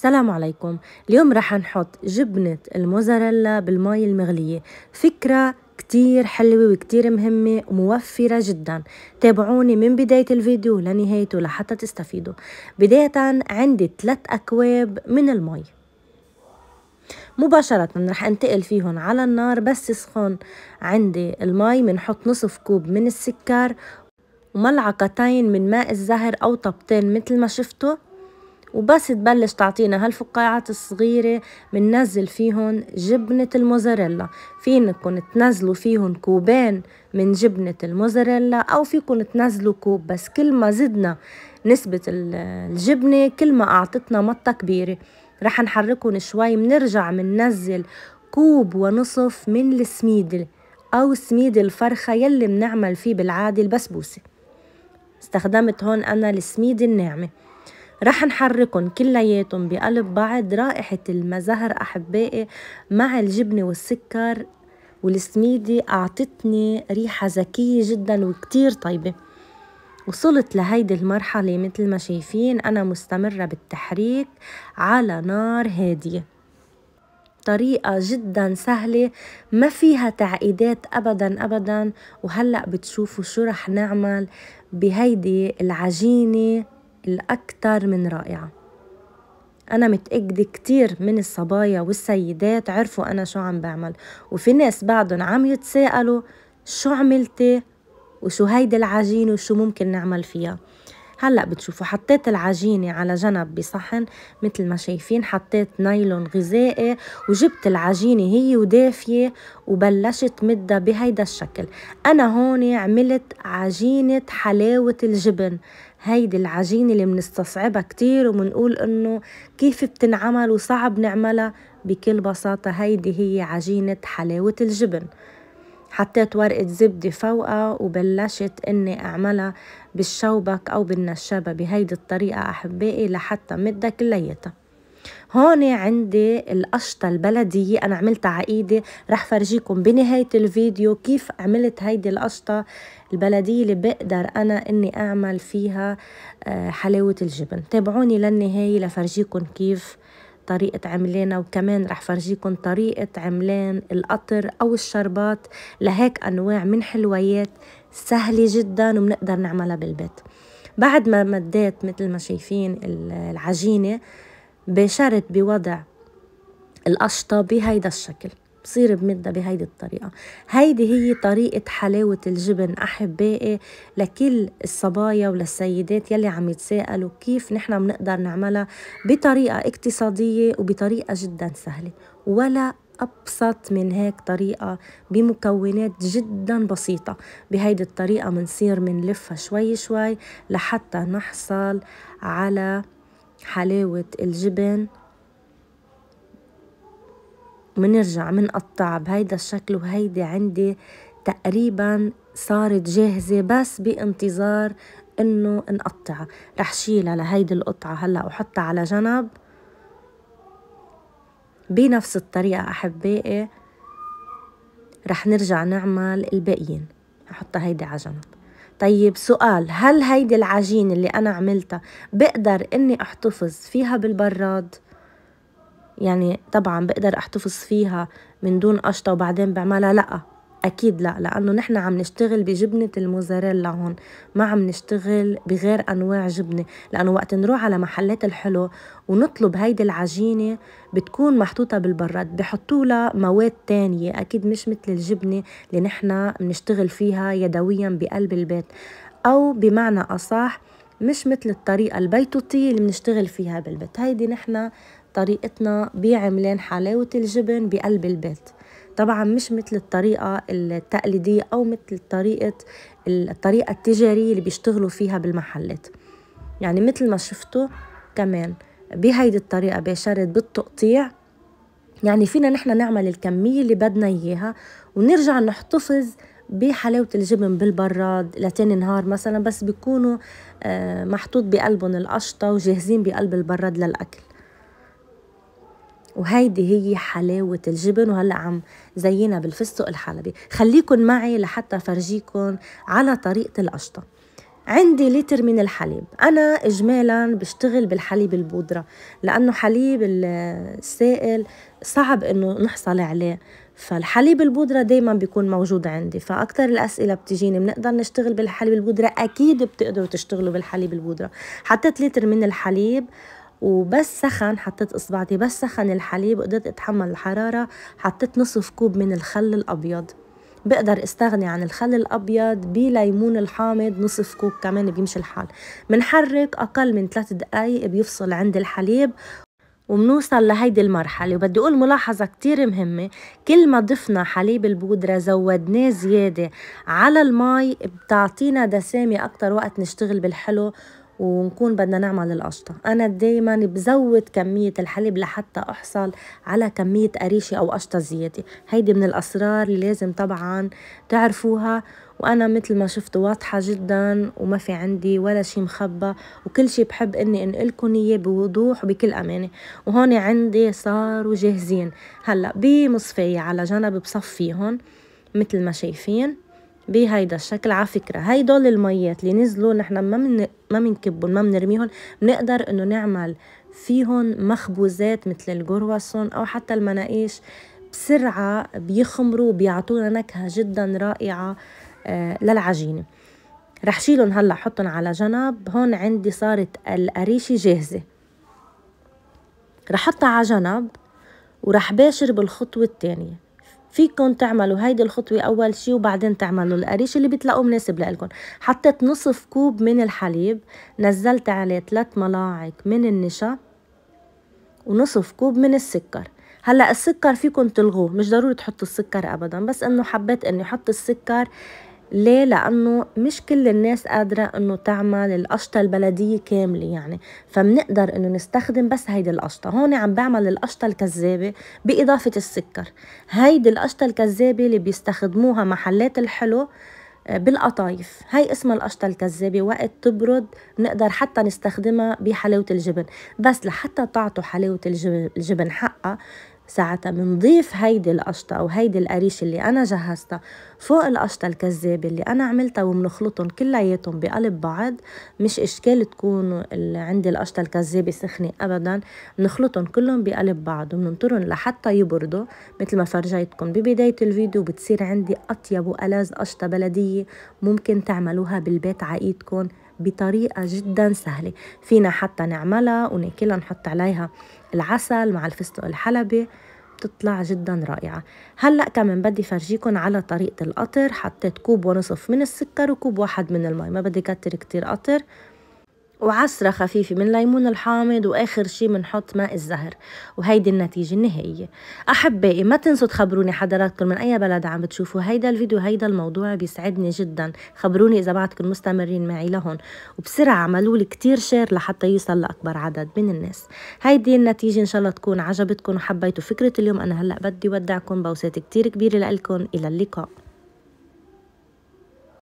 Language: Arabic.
سلام عليكم اليوم رح نحط جبنة الموزاريلا بالماء المغلية فكرة كتير حلوة وكتير مهمة وموفرة جدا تابعوني من بداية الفيديو لنهايته لحتى تستفيدوا بداية عندي ثلاث أكواب من المي مباشرة رح انتقل فيهم على النار بس سخون عندي المي بنحط نصف كوب من السكر وملعقتين من ماء الزهر أو طبتين مثل ما شفتوا وبس تبلش تعطينا هالفقاعات الصغيرة بننزل فيهن جبنة الموزاريلا فينكن تنزلوا فيهن كوبين من جبنة الموزاريلا أو فيكن تنزلوا كوب بس كل ما زدنا نسبة الجبنة كل ما أعطتنا مطة كبيرة رح نحركهم شوي بنرجع مننزل كوب ونصف من السميد أو سميد الفرخة يلي بنعمل فيه بالعادة البسبوسة استخدمت هون أنا السميد الناعمة رح نحركن كلياتن بقلب بعض رائحة المزهر أحبائي مع الجبنة والسكر والسميدي أعطتني ريحة ذكية جدا وكتير طيبة وصلت لهيدي المرحلة مثل ما شايفين أنا مستمرة بالتحريك على نار هادية طريقة جدا سهلة ما فيها تعقيدات أبدا أبدا وهلأ بتشوفوا شو رح نعمل بهيدي العجينة الأكثر من رائعة أنا متأكدة كتير من الصبايا والسيدات عرفوا أنا شو عم بعمل وفي ناس بعدهم عم يتساءلوا شو عملتي وشو هيدي العجينة وشو ممكن نعمل فيها هلأ بتشوفوا حطيت العجينة على جنب بصحن مثل ما شايفين حطيت نايلون غذائي وجبت العجينة هي ودافية وبلشت مدها بهيدا الشكل أنا هون عملت عجينة حلاوة الجبن هيدي العجينة اللي بنستصعبها كتير وبنقول انه كيف بتنعمل وصعب نعملها بكل بساطة هيدي هي عجينة حلاوة الجبن حطيت ورقة زبدة فوقها وبلشت اني اعملها بالشوبك او بالنشابة بهيدي الطريقة احبائي لحتى مدة كليتها هون عندي القشطة البلدية أنا عملتها عقيدة إيدي رح فرجيكم بنهاية الفيديو كيف عملت هيدي القشطة البلدية اللي بقدر أنا إني أعمل فيها آه، حلاوة الجبن تابعوني للنهاية لفرجيكم كيف طريقة عملانة وكمان رح فرجيكم طريقة عملان القطر أو الشربات لهيك أنواع من حلويات سهلة جدا وبنقدر نعملها بالبيت بعد ما مديت مثل ما شايفين العجينة بشرت بوضع القشطة بهيدا الشكل بصير بمدها بهيدي الطريقة هيدي هي طريقة حلاوة الجبن أحبائي لكل الصبايا وللسيدات يلي عم يتساءلوا كيف نحن بنقدر نعملها بطريقة اقتصادية وبطريقة جدا سهلة ولا أبسط من هيك طريقة بمكونات جدا بسيطة بهيدي الطريقة منصير منلفها شوي شوي لحتى نحصل على حلاوة الجبن منرجع منقطع بهيدا الشكل وهيدي عندي تقريبا صارت جاهزة بس بانتظار انه نقطعها رح شيلها لهيدي القطعة هلأ وحطها على جنب بنفس الطريقة أحبائي رح نرجع نعمل الباقيين أحطها هيدي على جنب طيب سؤال هل هيدي العجينة اللي أنا عملتها بقدر إني أحتفظ فيها بالبراد؟ يعني طبعا بقدر احتفظ فيها من دون قشطة وبعدين بعملها لأ أكيد لا لأنه نحن عم نشتغل بجبنة الموزاريلا هون ما عم نشتغل بغير أنواع جبنة لأنه وقت نروح على محلات الحلو ونطلب هيدي العجينة بتكون محطوطة بالبراد بحطوا لها مواد تانية أكيد مش مثل الجبنة اللي نحن بنشتغل فيها يدويا بقلب البيت أو بمعنى أصح مش مثل الطريقة البيتوتية اللي بنشتغل فيها بالبيت هيدي نحن طريقتنا بعملان حلاوة الجبن بقلب البيت طبعا مش مثل الطريقة التقليدية أو مثل طريقة الطريقة التجارية اللي بيشتغلوا فيها بالمحلات يعني مثل ما شفتوا كمان بهيدي الطريقة بشرد بالتقطيع يعني فينا نحن نعمل الكمية اللي بدنا إياها ونرجع نحتفظ بحلاوة الجبن بالبراد لتاني نهار مثلا بس بيكونوا آه، محطوط بقلبهم القشطة وجاهزين بقلب البراد للأكل وهيدي هي حلاوة الجبن وهلأ عم زينا بالفستق الحلبي خليكن معي لحتى فرجيكن على طريقة القشطة عندي لتر من الحليب أنا إجمالا بشتغل بالحليب البودرة لأنه حليب السائل صعب إنه نحصل عليه فالحليب البودرة دايما بيكون موجود عندي فأكتر الأسئلة بتجيني بنقدر نشتغل بالحليب البودرة أكيد بتقدروا تشتغلوا بالحليب البودرة حطيت لتر من الحليب وبس سخن حطيت اصبعتي بس سخن الحليب قدرت اتحمل الحراره حطيت نصف كوب من الخل الابيض بقدر استغني عن الخل الابيض بليمون الحامض نصف كوب كمان بيمشي الحال بنحرك اقل من ثلاث دقائق بيفصل عند الحليب وبنوصل لهيدي المرحلة وبدي أقول ملاحظة كتير مهمة كل ما ضفنا حليب البودرة زودناه زيادة على المي بتعطينا دسامة أكتر وقت نشتغل بالحلو ونكون بدنا نعمل القشطة أنا دايما بزود كمية الحليب لحتى أحصل على كمية قريشة أو قشطة زيادة هيدي من الأسرار اللي لازم طبعا تعرفوها وأنا مثل ما شفتوا واضحة جدا وما في عندي ولا شي مخبى وكل شي بحب إني أنقلكم إياه بوضوح وبكل أمانة وهون عندي صاروا جاهزين هلأ بمصفية على جنب بصفيهم مثل ما شايفين بهيدا الشكل على فكره هيدول الميات اللي نزلوا نحن ما من ما بنكبهم ما بنرميهم بنقدر انه نعمل فيهم مخبوزات مثل الجرواسون او حتى المناقيش بسرعه بيخمروا بيعطونا نكهه جدا رائعه آه، للعجينه رح شيلهم هلا حطهم على جنب هون عندي صارت القريشه جاهزه رح حطها على جنب ورح باشر بالخطوه الثانيه فيكم تعملوا هيدي الخطوة أول شي وبعدين تعملوا القريش اللي بتلاقوه مناسب لإلكم حطيت نصف كوب من الحليب نزلت عليه ثلاث ملاعق من النشا ونصف كوب من السكر هلا السكر فيكم تلغوه مش ضروري تحطوا السكر ابدا بس انه حبيت اني احط السكر ليه؟ لأنه مش كل الناس قادرة أنه تعمل القشطة البلدية كاملة يعني فمنقدر أنه نستخدم بس هيدي القشطة هون عم بعمل القشطة الكذابة بإضافة السكر هيدي القشطة الكذابة اللي بيستخدموها محلات الحلو آه، بالقطايف هاي اسمها القشطة الكذابة وقت تبرد بنقدر حتى نستخدمها بحلاوة الجبن بس لحتى تعطوا حلاوة الجبن حقها ساعتها بنضيف هيدي القشطة أو هيدي القريش اللي أنا جهزتها فوق القشطة الكذابة اللي أنا عملتها وبنخلطهم كلياتهم بقلب بعض مش إشكال تكون عندي القشطة الكذابة سخنة أبدا بنخلطهم كلهم بقلب بعض وبننطرهم لحتى يبردوا مثل ما فرجيتكم ببداية الفيديو بتصير عندي أطيب وألاذ قشطة بلدية ممكن تعملوها بالبيت عايدكم بطريقة جدا سهلة فينا حتى نعملها وناكلها نحط عليها العسل مع الفستق الحلبي بتطلع جدا رائعة هلأ كمان بدي فرجيكم على طريقة القطر حطيت كوب ونصف من السكر وكوب واحد من المي ما بدي كتر كتير قطر وعصرة خفيفة من ليمون الحامض وآخر شي بنحط ماء الزهر وهيدي النتيجة النهائية أحبائي ما تنسوا تخبروني حضراتكم من أي بلد عم بتشوفوا هيدا الفيديو هيدا الموضوع بيسعدني جدا خبروني إذا بعدكم مستمرين معي لهون وبسرعة عملوا لي كتير شير لحتى يوصل لأكبر عدد من الناس هيدي النتيجة إن شاء الله تكون عجبتكم وحبيتوا فكرة اليوم أنا هلأ بدي ودعكم بوسات كتير كبيرة لإلكم إلى اللقاء